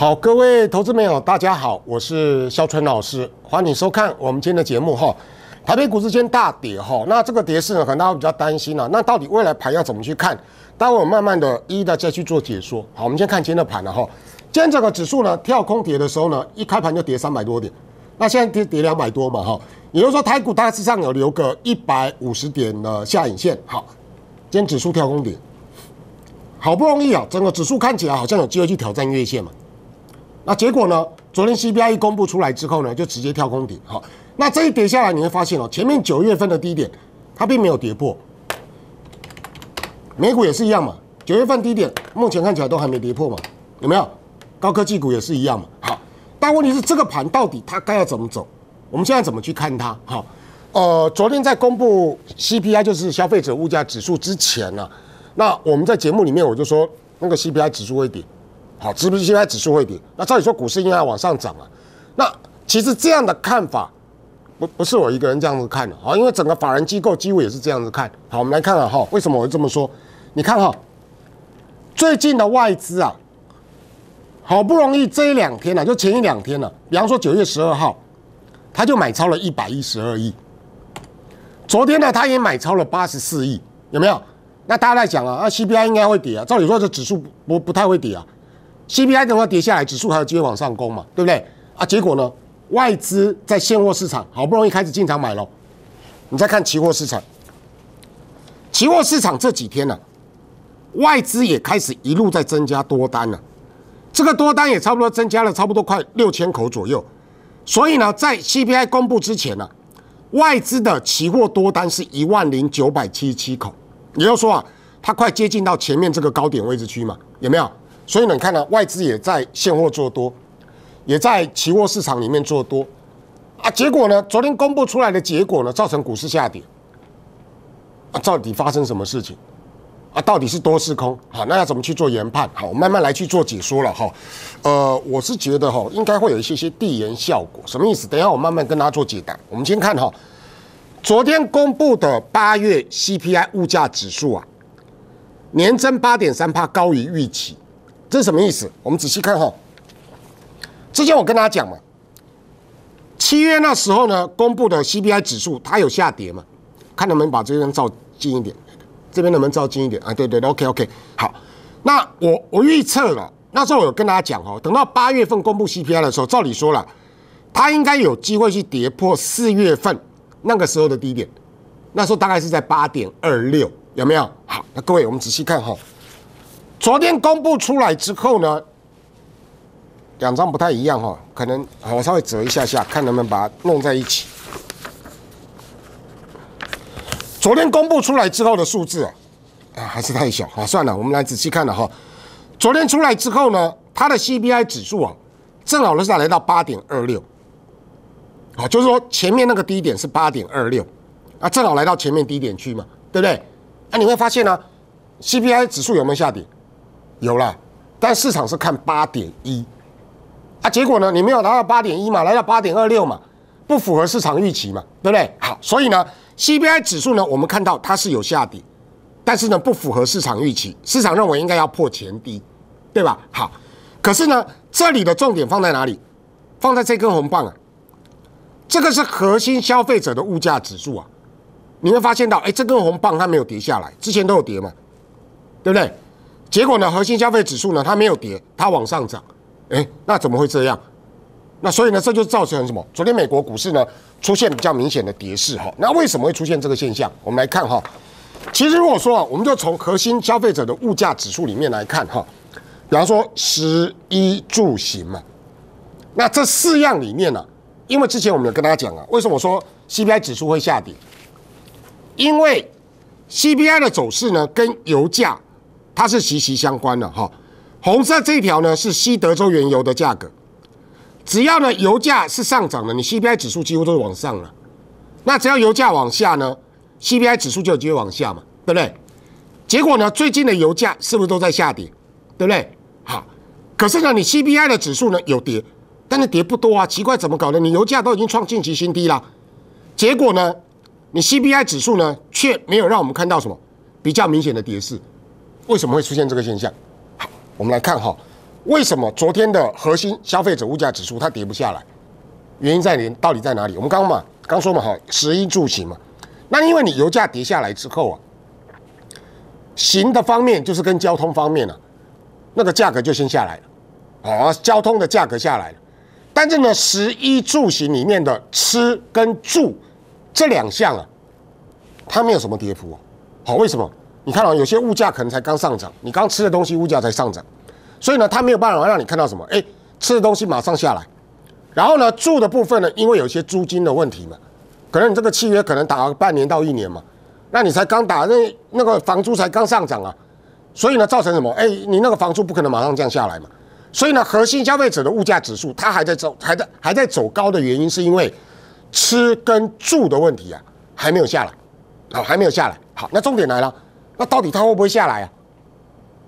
好，各位投资朋友，大家好，我是肖春老师，欢迎收看我们今天的节目哈。台北股市今天大跌哈，那这个跌呢，可能大家比较担心了，那到底未来盘要怎么去看？待会慢慢的，一一的再去做解说。好，我们先看今天的盘了哈。今天这个指数呢跳空跌的时候呢，一开盘就跌三百多点，那现在跌跌两百多嘛哈，也就是说台股大致上有留个一百五十点的下影线。好，今天指数跳空跌，好不容易啊，整个指数看起来好像有机会去挑战月线嘛。那结果呢？昨天 CPI 公布出来之后呢，就直接跳空顶。好，那这一跌下来，你会发现哦，前面九月份的低点，它并没有跌破。美股也是一样嘛，九月份低点，目前看起来都还没跌破嘛，有没有？高科技股也是一样嘛。好，但问题是这个盘到底它该要怎么走？我们现在怎么去看它？好，呃，昨天在公布 CPI 就是消费者物价指数之前呢，那我们在节目里面我就说，那个 CPI 指数会顶。好是不是现在指数会跌，那照理说股市应该往上涨啊。那其实这样的看法不不是我一个人这样子看的啊，因为整个法人机构几乎也是这样子看好。我们来看看哈，为什么我会这么说？你看哈，最近的外资啊，好不容易这一两天啊，就前一两天啊，比方说九月十二号，他就买超了一百一十二亿。昨天呢，他也买超了八十四亿，有没有？那大家在讲啊，那 CPI 应该会跌啊，照理说这指数不不太会跌啊。CPI 的话跌下来，指数还有机会往上攻嘛？对不对？啊，结果呢，外资在现货市场好不容易开始进场买了，你再看期货市场，期货市场这几天呢，外资也开始一路在增加多单了，这个多单也差不多增加了差不多快六千口左右，所以呢，在 CPI 公布之前呢，外资的期货多单是一万零九百七十七口，也就是说啊，它快接近到前面这个高点位置区嘛，有没有？所以呢，你看到外资也在现货做多，也在期货市场里面做多，啊，结果呢，昨天公布出来的结果呢，造成股市下跌，啊，到底发生什么事情？啊，到底是多是空？好，那要怎么去做研判？好，我慢慢来去做解说了哈。呃，我是觉得哈，应该会有一些些递延效果，什么意思？等下我慢慢跟大家做解答。我们先看哈，昨天公布的八月 CPI 物价指数啊，年增八点三帕，高于预期。这是什么意思？我们仔细看哈。之前我跟大家讲嘛，七月那时候呢公布的 CPI 指数它有下跌嘛？看能不能把这边照近一点，这边能不能照近一点啊？对对，OK OK，好。那我我预测了，那时候我有跟大家讲哦，等到八月份公布 CPI 的时候，照理说了，它应该有机会去跌破四月份那个时候的低点，那时候大概是在八点二六，有没有？好，那各位我们仔细看哈。昨天公布出来之后呢，两张不太一样哈，可能我稍微折一下下，看能不能把它弄在一起。昨天公布出来之后的数字啊，啊还是太小，啊，算了，我们来仔细看了哈。昨天出来之后呢，它的 CPI 指数啊，正好是来到八点二六，啊，就是说前面那个低点是八点二六啊，正好来到前面低点去嘛，对不对？那你会发现呢，CPI 指数有没有下跌？有了，但市场是看八点一啊，结果呢，你没有达到八点一嘛，来到八点二六嘛，不符合市场预期嘛，对不对？好，所以呢，CPI 指数呢，我们看到它是有下跌，但是呢，不符合市场预期，市场认为应该要破前低，对吧？好，可是呢，这里的重点放在哪里？放在这根红棒啊，这个是核心消费者的物价指数啊，你会发现到，哎，这根红棒它没有跌下来，之前都有跌嘛，对不对？结果呢，核心消费指数呢，它没有跌，它往上涨。哎，那怎么会这样？那所以呢，这就造成什么？昨天美国股市呢，出现比较明显的跌势哈。那为什么会出现这个现象？我们来看哈。其实如果说啊，我们就从核心消费者的物价指数里面来看哈，比方说十一住行嘛，那这四样里面呢，因为之前我们有跟大家讲啊，为什么说 CPI 指数会下跌？因为 CPI 的走势呢，跟油价。它是息息相关的哈，红色这条呢是西德州原油的价格，只要呢油价是上涨的，你 CPI 指数几乎都是往上了。那只要油价往下呢，CPI 指数就有机会往下嘛，对不对？结果呢，最近的油价是不是都在下跌，对不对？哈，可是呢，你 CPI 的指数呢有跌，但是跌不多啊，奇怪怎么搞的？你油价都已经创近期新低了，结果呢，你 CPI 指数呢却没有让我们看到什么比较明显的跌势。为什么会出现这个现象？好，我们来看哈，为什么昨天的核心消费者物价指数它跌不下来？原因在您到底在哪里？我们刚刚嘛，刚说嘛哈，食衣住行嘛，那因为你油价跌下来之后啊，行的方面就是跟交通方面呢，那个价格就先下来了，啊，交通的价格下来了，但是呢，食衣住行里面的吃跟住这两项啊，它没有什么跌幅。好，为什么？你看到有些物价可能才刚上涨，你刚吃的东西物价才上涨，所以呢，它没有办法让你看到什么？哎，吃的东西马上下来，然后呢，住的部分呢，因为有些租金的问题嘛，可能你这个契约可能打了半年到一年嘛，那你才刚打那那个房租才刚上涨啊，所以呢，造成什么？哎，你那个房租不可能马上降下来嘛，所以呢，核心消费者的物价指数它还在走还在还在走高的原因是因为吃跟住的问题啊，还没有下来，好，还没有下来，好，那重点来了。那到底它会不会下来啊？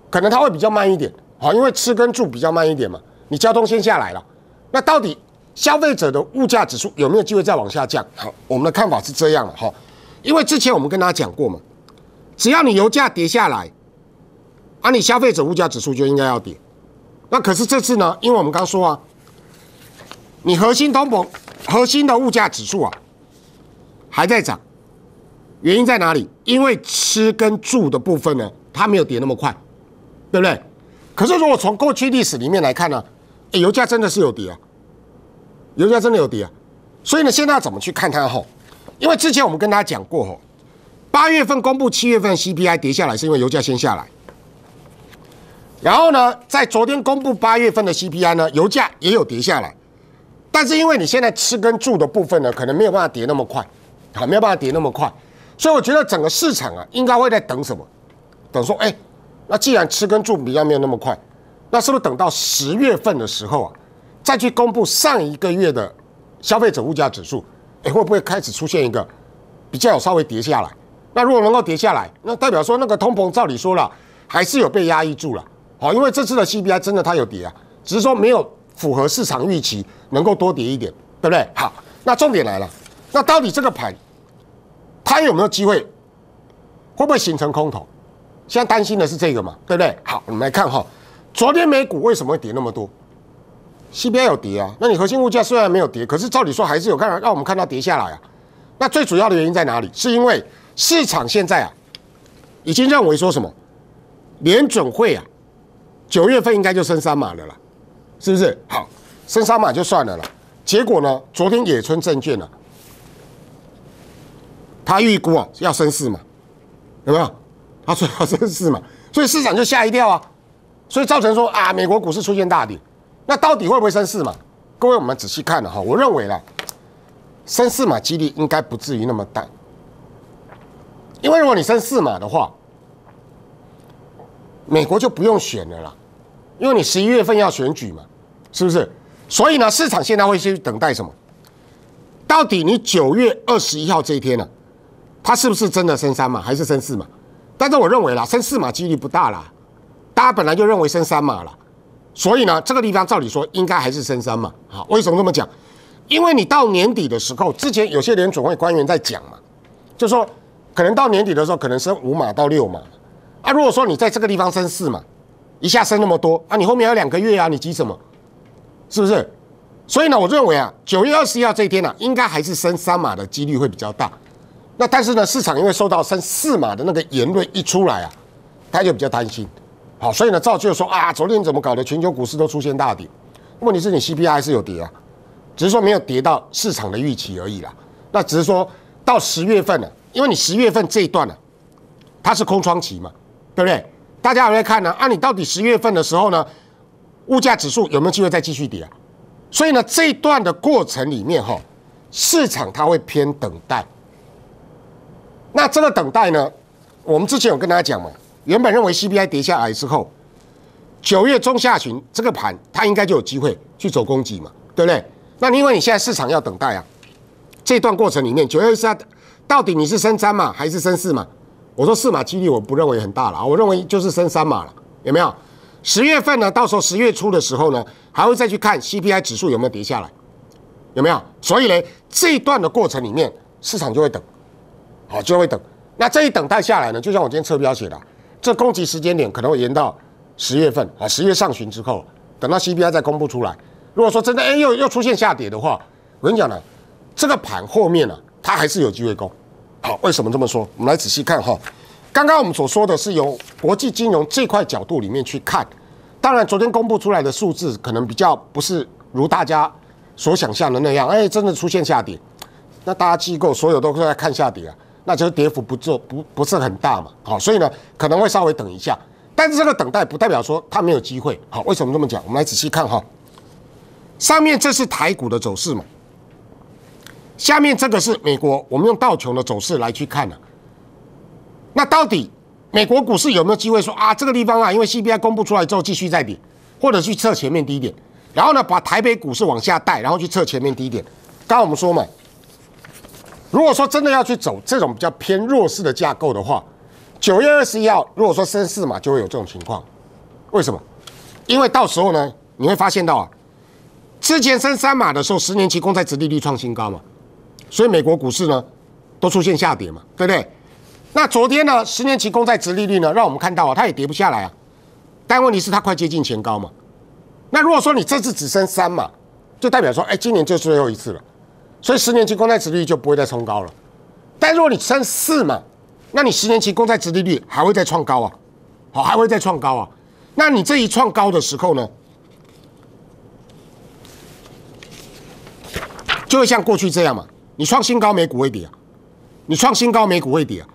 可能它会比较慢一点，好，因为吃跟住比较慢一点嘛。你交通先下来了，那到底消费者的物价指数有没有机会再往下降？好，我们的看法是这样的哈，因为之前我们跟大家讲过嘛，只要你油价跌下来，啊，你消费者物价指数就应该要跌。那可是这次呢，因为我们刚说啊，你核心通膨、核心的物价指数啊，还在涨。原因在哪里？因为吃跟住的部分呢，它没有跌那么快，对不对？可是如果从过去历史里面来看呢，油价真的是有跌啊，油价真的有跌啊，所以呢，现在要怎么去看它吼？因为之前我们跟大家讲过吼，八月份公布七月份 CPI 跌下来，是因为油价先下来。然后呢，在昨天公布八月份的 CPI 呢，油价也有跌下来，但是因为你现在吃跟住的部分呢，可能没有办法跌那么快，好，没有办法跌那么快。所以我觉得整个市场啊，应该会在等什么？等说，哎，那既然吃跟住比较没有那么快，那是不是等到十月份的时候啊，再去公布上一个月的消费者物价指数？哎，会不会开始出现一个比较有稍微跌下来？那如果能够跌下来，那代表说那个通膨照理说了还是有被压抑住了，好，因为这次的 CPI 真的它有跌啊，只是说没有符合市场预期，能够多跌一点，对不对？好，那重点来了，那到底这个盘？它有没有机会，会不会形成空头？现在担心的是这个嘛，对不对？好，我们来看哈，昨天美股为什么会跌那么多？CPI 有跌啊，那你核心物价虽然没有跌，可是照理说还是有看让我们看到跌下来啊。那最主要的原因在哪里？是因为市场现在啊，已经认为说什么，联准会啊，九月份应该就升三码了啦，是不是？好，升三码就算了啦。结果呢，昨天野村证券呢？他预估啊要升四嘛，有没有？他说要升四嘛，所以市场就吓一跳啊，所以造成说啊美国股市出现大跌。那到底会不会升四嘛？各位我们仔细看了哈，我认为啦，升四码几率应该不至于那么大，因为如果你升四码的话，美国就不用选了啦，因为你十一月份要选举嘛，是不是？所以呢，市场现在会去等待什么？到底你九月二十一号这一天呢？他是不是真的升三码还是升四码？但是我认为啦，升四码几率不大啦，大家本来就认为升三码了，所以呢，这个地方照理说应该还是升三码。好，为什么这么讲？因为你到年底的时候，之前有些联储会官员在讲嘛，就说可能到年底的时候可能升五码到六码。啊，如果说你在这个地方升四码，一下升那么多啊，你后面还有两个月啊，你急什么？是不是？所以呢，我认为啊，九月二十一号这一天呢，应该还是升三码的几率会比较大。那但是呢，市场因为受到三四码的那个言论一出来啊，他就比较担心，好，所以呢，造就说啊，昨天怎么搞的？全球股市都出现大跌。问题是你 CPI 还是有跌啊，只是说没有跌到市场的预期而已啦。那只是说到十月份了，因为你十月份这一段呢，它是空窗期嘛，对不对？大家也会看呢，啊，你到底十月份的时候呢，物价指数有没有机会再继续跌啊？所以呢，这一段的过程里面哈，市场它会偏等待。那这个等待呢？我们之前有跟大家讲嘛，原本认为 CPI 跌下来之后，九月中下旬这个盘它应该就有机会去走供给嘛，对不对？那因为你现在市场要等待啊，这段过程里面九月三到底你是升三码还是升四码？我说四码几率我不认为很大了啊，我认为就是升三码了，有没有？十月份呢？到时候十月初的时候呢，还会再去看 CPI 指数有没有跌下来，有没有？所以呢，这段的过程里面市场就会等。好，就会等。那这一等待下来呢，就像我今天车标写的，这攻击时间点可能会延到十月份啊，十月上旬之后，等到 CPI 再公布出来。如果说真的哎又又出现下跌的话，我跟你讲呢，这个盘后面呢，它还是有机会攻。好，为什么这么说？我们来仔细看哈。刚刚我们所说的是由国际金融这块角度里面去看，当然昨天公布出来的数字可能比较不是如大家所想象的那样，哎，真的出现下跌，那大家机构所有都是在看下跌啊。那就是跌幅不做不不是很大嘛，好，所以呢可能会稍微等一下，但是这个等待不代表说它没有机会，好，为什么这么讲？我们来仔细看哈，上面这是台股的走势嘛，下面这个是美国，我们用道琼的走势来去看的，那到底美国股市有没有机会说啊这个地方啊，因为 CPI 公布出来之后继续再跌，或者去测前面低点，然后呢把台北股市往下带，然后去测前面低点，刚刚我们说嘛。如果说真的要去走这种比较偏弱势的架构的话，九月二十一号如果说升四码，就会有这种情况。为什么？因为到时候呢，你会发现到啊，之前升三码的时候，十年期公债殖利率创新高嘛，所以美国股市呢都出现下跌嘛，对不对？那昨天呢，十年期公债殖利率呢，让我们看到啊，它也跌不下来啊。但问题是它快接近前高嘛。那如果说你这次只升三码，就代表说，哎，今年就最后一次了。所以十年期公债殖利率就不会再冲高了，但如果你升四嘛，那你十年期公债殖利率还会再创高啊，好还会再创高啊，那你这一创高的时候呢，就会像过去这样嘛，你创新高美股会跌啊，你创新高美股会跌啊，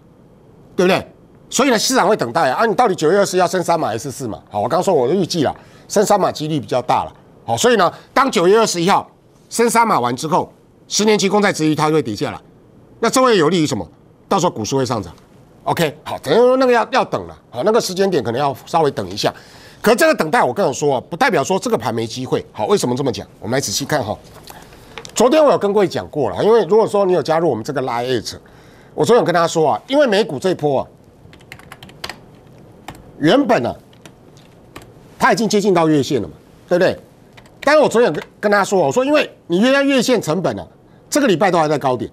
对不对？所以呢，市场会等待啊，啊你到底九月二十要升三码还是四码？好，我刚说我的预计了，升三码几率比较大了，好，所以呢，当九月二十一号升三码完之后。十年期公债之余，它会底下了，那这会有利于什么？到时候股市会上涨。OK，好，等于那个要要等了，好，那个时间点可能要稍微等一下。可这个等待，我跟你说啊，不代表说这个盘没机会。好，为什么这么讲？我们来仔细看哈。昨天我有跟各位讲过了，因为如果说你有加入我们这个 Live，我昨天有跟大家说啊，因为美股这一波啊，原本呢，它已经接近到月线了嘛，对不对？但是我昨天跟跟大家说，我说因为你约到月线成本了。这个礼拜都还在高点，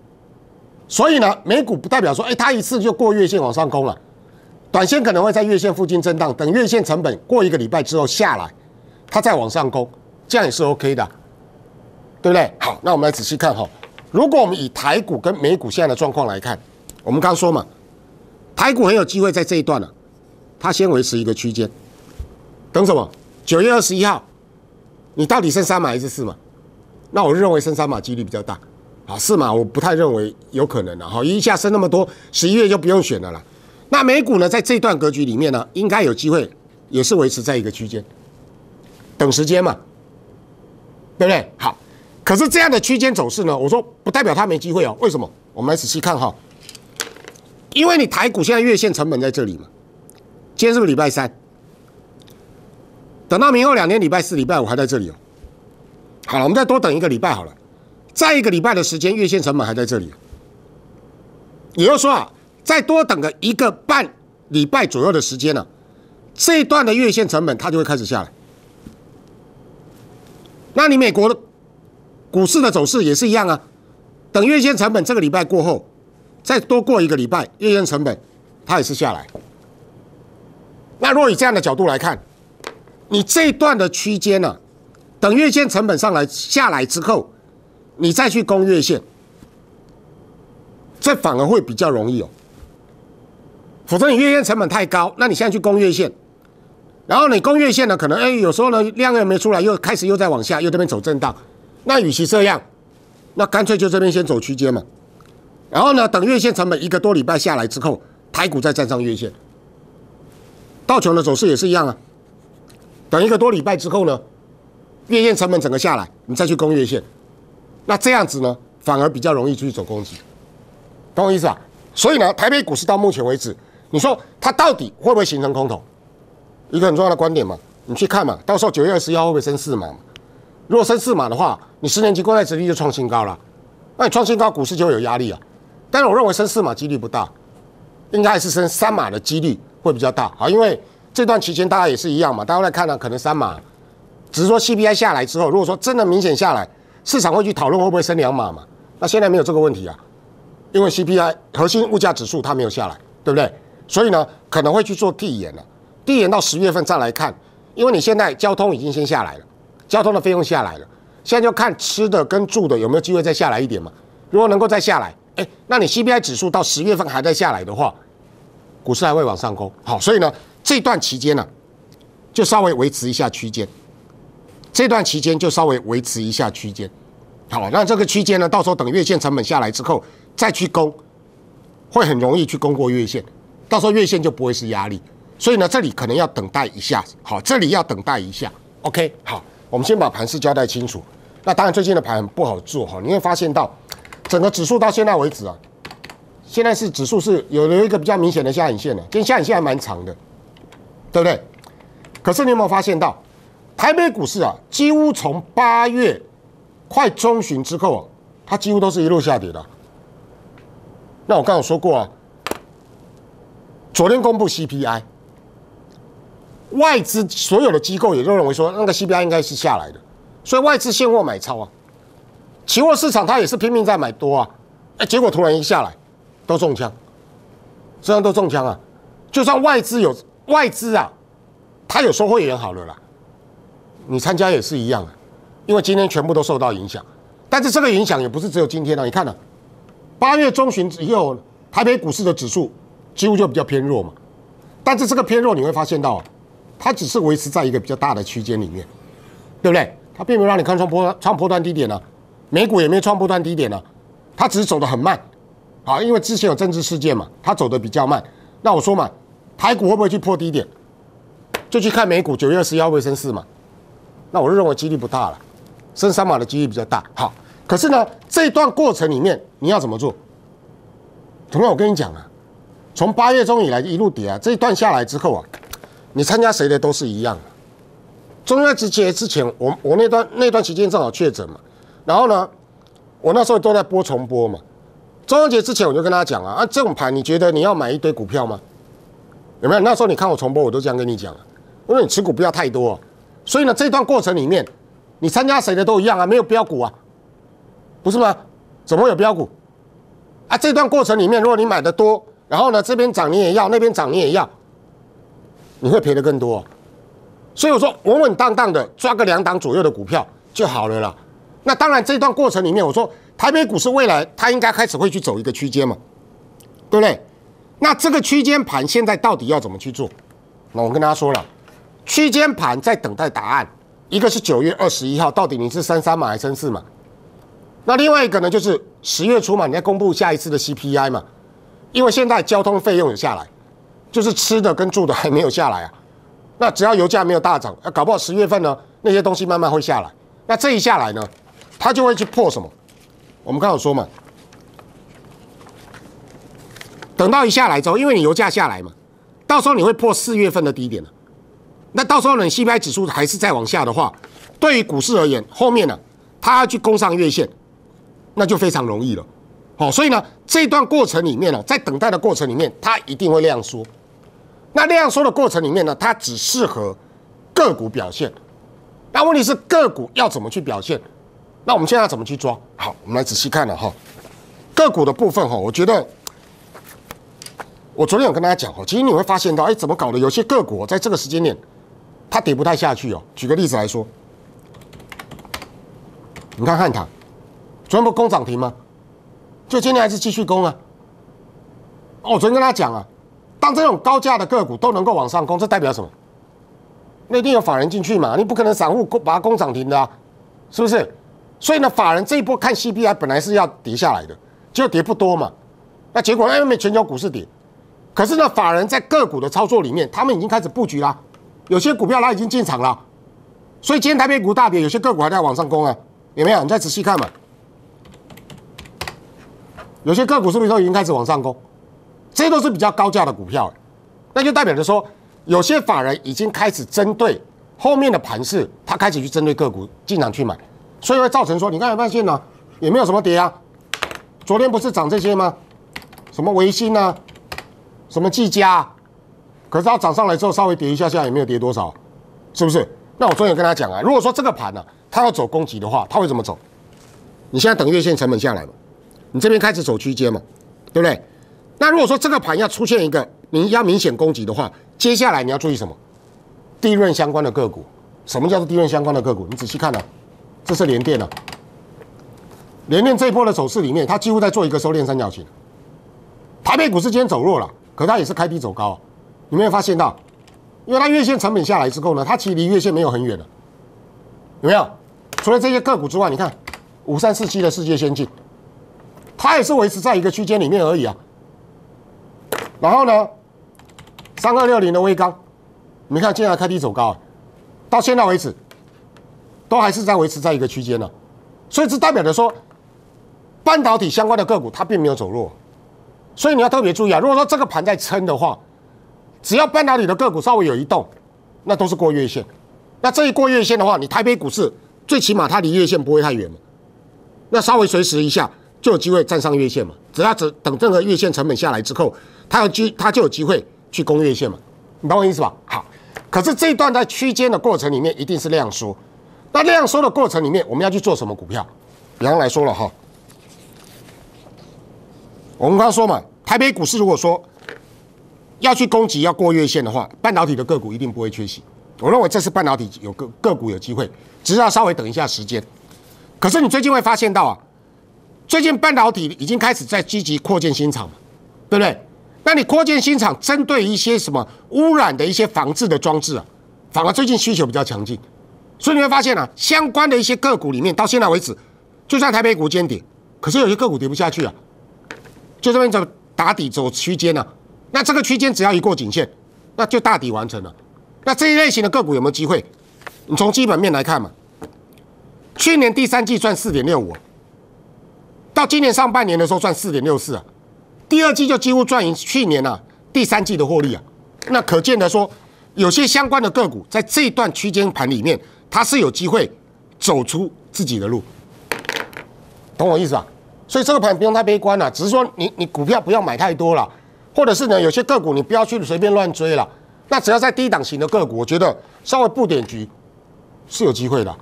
所以呢，美股不代表说，哎，它一次就过月线往上攻了，短线可能会在月线附近震荡，等月线成本过一个礼拜之后下来，它再往上攻，这样也是 OK 的，对不对？好，那我们来仔细看哈，如果我们以台股跟美股现在的状况来看，我们刚说嘛，台股很有机会在这一段了，它先维持一个区间，等什么？九月二十一号，你到底升三码还是四码？那我认为升三码几率比较大。啊，是吗？我不太认为有可能了。好一下升那么多，十一月就不用选了啦。那美股呢，在这段格局里面呢，应该有机会，也是维持在一个区间，等时间嘛，对不对？好，可是这样的区间走势呢，我说不代表它没机会哦。为什么？我们来仔细看哈，因为你台股现在月线成本在这里嘛，今天是不是礼拜三？等到明后两天，礼拜四、礼拜五还在这里哦。好了，我们再多等一个礼拜好了。再一个礼拜的时间，月线成本还在这里。也就是说啊，再多等个一个半礼拜左右的时间呢，这一段的月线成本它就会开始下来。那你美国的股市的走势也是一样啊，等月线成本这个礼拜过后，再多过一个礼拜，月线成本它也是下来。那若以这样的角度来看，你这一段的区间呢，等月线成本上来下来之后。你再去攻月线，这反而会比较容易哦。否则你月线成本太高，那你现在去攻月线，然后你攻月线呢，可能哎有时候呢量又没出来，又开始又在往下，又这边走震荡。那与其这样，那干脆就这边先走区间嘛。然后呢，等月线成本一个多礼拜下来之后，台股再站上月线。道球的走势也是一样啊，等一个多礼拜之后呢，月线成本整个下来，你再去攻月线。那这样子呢，反而比较容易去走攻击，懂我意思吧？所以呢，台北股市到目前为止，你说它到底会不会形成空头？一个很重要的观点嘛，你去看嘛。到时候九月二十一会不会升四码？如果升四码的话，你十年期国债殖利率就创新高了。那你创新高，股市就会有压力啊。但是我认为升四码几率不大，应该还是升三码的几率会比较大。好，因为这段期间大家也是一样嘛，大家来看呢，可能三码。只是说 CPI 下来之后，如果说真的明显下来。市场会去讨论会不会升两码嘛？那现在没有这个问题啊，因为 CPI 核心物价指数它没有下来，对不对？所以呢，可能会去做递延了，递延到十月份再来看，因为你现在交通已经先下来了，交通的费用下来了，现在就看吃的跟住的有没有机会再下来一点嘛。如果能够再下来，哎，那你 CPI 指数到十月份还在下来的话，股市还会往上攻。好，所以呢，这段期间呢，就稍微维持一下区间。这段期间就稍微维持一下区间，好，那这个区间呢，到时候等月线成本下来之后再去攻，会很容易去攻过月线，到时候月线就不会是压力，所以呢，这里可能要等待一下，好，这里要等待一下，OK，好，我们先把盘势交代清楚。那当然最近的盘不好做哈，你会发现到整个指数到现在为止啊，现在是指数是有留一个比较明显的下影线的，今天下影线还蛮长的，对不对？可是你有没有发现到？台北股市啊，几乎从八月快中旬之后，它几乎都是一路下跌的。那我刚刚说过，昨天公布 CPI，外资所有的机构也就认为说，那个 CPI 应该是下来的，所以外资现货买超啊，期货市场它也是拼命在买多啊，哎，结果突然一下来，都中枪，这样都中枪啊！就算外资有外资啊，它有收获也好了啦。你参加也是一样，因为今天全部都受到影响，但是这个影响也不是只有今天啊，你看啊，八月中旬以后，台北股市的指数几乎就比较偏弱嘛。但是这个偏弱你会发现到，它只是维持在一个比较大的区间里面，对不对？它并没有让你看穿破穿破段低点呢。美股也没有创破段低点呢，它只是走得很慢，啊，因为之前有政治事件嘛，它走的比较慢。那我说嘛，台股会不会去破低点？就去看美股九月十一卫升室嘛。那我就认为几率不大了，升三码的几率比较大。好，可是呢，这一段过程里面你要怎么做？同样我跟你讲啊，从八月中以来一路跌啊，这一段下来之后啊，你参加谁的都是一样。中直节之前，我我那段那段期间正好确诊嘛，然后呢，我那时候都在播重播嘛。中央节之前我就跟他讲啊，啊这种盘你觉得你要买一堆股票吗？有没有？那时候你看我重播，我都这样跟你讲，我说你持股不要太多。所以呢，这段过程里面，你参加谁的都一样啊，没有标股啊，不是吗？怎么会有标股啊？这段过程里面，如果你买的多，然后呢，这边涨你也要，那边涨你也要，你会赔的更多。所以我说，稳稳当当的抓个两档左右的股票就好了啦。那当然，这段过程里面，我说台北股是未来，它应该开始会去走一个区间嘛，对不对？那这个区间盘现在到底要怎么去做？那我跟大家说了。区间盘在等待答案，一个是九月二十一号，到底你是三三码还是三四码？那另外一个呢，就是十月初嘛，你要公布下一次的 CPI 嘛？因为现在交通费用有下来，就是吃的跟住的还没有下来啊。那只要油价没有大涨，要搞不好十月份呢，那些东西慢慢会下来。那这一下来呢，它就会去破什么？我们刚好说嘛，等到一下来之后，因为你油价下来嘛，到时候你会破四月份的低点了。那到时候呢，CPI 指数还是再往下的话，对于股市而言，后面呢，它要去攻上月线，那就非常容易了。好，所以呢，这段过程里面呢，在等待的过程里面，它一定会量缩。那量缩的过程里面呢，它只适合个股表现。那问题是个股要怎么去表现？那我们现在要怎么去抓？好，我们来仔细看了哈，个股的部分哈，我觉得，我昨天有跟大家讲哈，其实你会发现到，哎，怎么搞的？有些个股在这个时间点。它跌不太下去哦。举个例子来说，你看汉唐，昨天不攻涨停吗？就今天还是继续攻啊。我昨天跟他讲啊，当这种高价的个股都能够往上攻，这代表什么？那一定有法人进去嘛，你不可能散户把它攻涨停的啊，是不是？所以呢，法人这一波看 CPI 本来是要跌下来的，就果跌不多嘛。那结果因股全球股市跌，可是呢，法人在个股的操作里面，他们已经开始布局啦。有些股票它已经进场了，所以今天台北股大跌，有些个股还在往上攻啊，有没有？你再仔细看嘛，有些个股是不是都已经开始往上攻？这都是比较高价的股票，那就代表着说，有些法人已经开始针对后面的盘势，他开始去针对个股进场去买，所以会造成说，你看有发现呢，也没有什么跌啊，昨天不是涨这些吗？什么维新啊，什么技嘉？可是它涨上来之后，稍微跌一下，下，也没有跌多少，是不是？那我重点跟大家讲啊，如果说这个盘呢，它要走攻击的话，它会怎么走？你现在等月线成本下来嘛，你这边开始走区间嘛，对不对？那如果说这个盘要出现一个你要明显攻击的话，接下来你要注意什么？低润相关的个股，什么叫做低润相关的个股？你仔细看啊，这是连电的，连电这波的走势里面，它几乎在做一个收敛三角形。台北股市今天走弱了，可它也是开低走高。你没有发现到，因为它月线成本下来之后呢，它其实离月线没有很远了，有没有？除了这些个股之外，你看五三四七的世界先进，它也是维持在一个区间里面而已啊。然后呢，三二六零的微钢，你看现在开低走高啊，到现在为止都还是在维持在一个区间呢，所以这代表着说，半导体相关的个股它并没有走弱，所以你要特别注意啊，如果说这个盘在撑的话。只要半导体的个股稍微有一动，那都是过月线。那这一过月线的话，你台北股市最起码它离月线不会太远嘛。那稍微随时一下就有机会站上月线嘛。只要只等任何月线成本下来之后，它有机它就有机会去攻月线嘛。你懂我意思吧？好。可是这一段在区间的过程里面一定是量缩。那量缩的过程里面，我们要去做什么股票？比方来说了哈，我们刚刚说嘛，台北股市如果说。要去攻击要过月线的话，半导体的个股一定不会缺席。我认为这是半导体有个个股有机会，只要稍微等一下时间。可是你最近会发现到啊，最近半导体已经开始在积极扩建新厂，对不对？那你扩建新厂，针对一些什么污染的一些防治的装置啊，反而最近需求比较强劲。所以你会发现啊，相关的一些个股里面，到现在为止，就算台北股尖顶，可是有些个股跌不下去啊，就这边在打底走区间呢。那这个区间只要一过颈线，那就大底完成了。那这一类型的个股有没有机会？你从基本面来看嘛，去年第三季赚四点六五，到今年上半年的时候赚四点六四啊，第二季就几乎赚赢去年啊第三季的获利啊。那可见的说，有些相关的个股在这一段区间盘里面，它是有机会走出自己的路，懂我意思啊？所以这个盘不用太悲观了，只是说你你股票不要买太多了。或者是呢，有些个股你不要去随便乱追了。那只要在低档型的个股，我觉得稍微布点局是有机会的，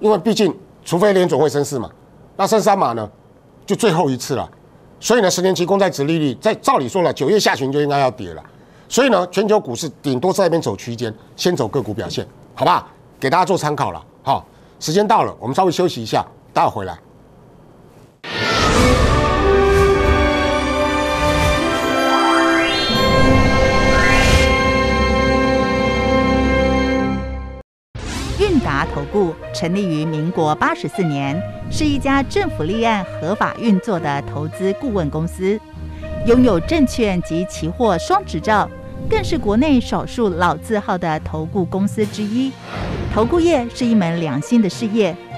因为毕竟除非联总会升四嘛。那升三码呢，就最后一次了。所以呢，十年期公债殖利率在照理说了，九月下旬就应该要跌了。所以呢，全球股市顶多在那边走区间，先走个股表现，好吧？给大家做参考了。好，时间到了，我们稍微休息一下，待会回来。投顾成立于民国八十四年，是一家政府立案合法运作的投资顾问公司，拥有证券及期货双执照，更是国内少数老字号的投顾公司之一。投顾业是一门良心的事业。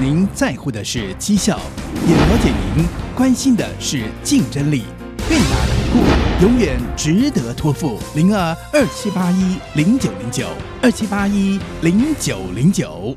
您在乎的是绩效，也了解您关心的是竞争力。贝达控股永远值得托付。零二二七八一零九零九二七八一零九零九。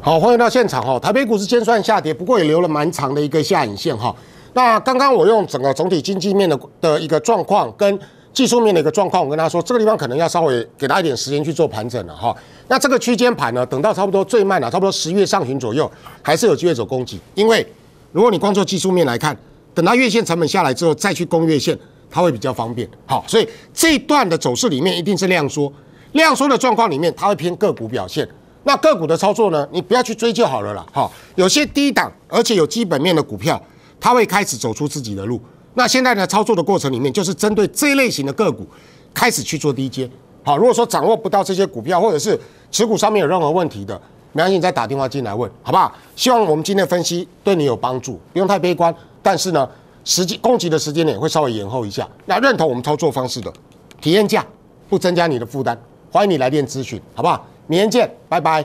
好，欢迎到现场哈。台北股市先算下跌，不过也留了蛮长的一个下影线哈。那刚刚我用整个总体经济面的的一个状况跟技术面的一个状况，我跟大家说，这个地方可能要稍微给他一点时间去做盘整了哈。那这个区间盘呢，等到差不多最慢了，差不多十月上旬左右，还是有机会走攻击。因为如果你光做技术面来看，等到月线成本下来之后再去攻月线，它会比较方便。好，所以这段的走势里面一定是量缩，量缩的状况里面它会偏个股表现。那个股的操作呢，你不要去追就好了啦。好，有些低档而且有基本面的股票。他会开始走出自己的路。那现在呢，操作的过程里面就是针对这类型的个股开始去做低阶。好，如果说掌握不到这些股票，或者是持股上面有任何问题的，明天你再打电话进来问，好不好？希望我们今天分析对你有帮助，不用太悲观。但是呢，实际供给的时间点会稍微延后一下。那认同我们操作方式的，体验价不增加你的负担，欢迎你来电咨询，好不好？明天见，拜拜。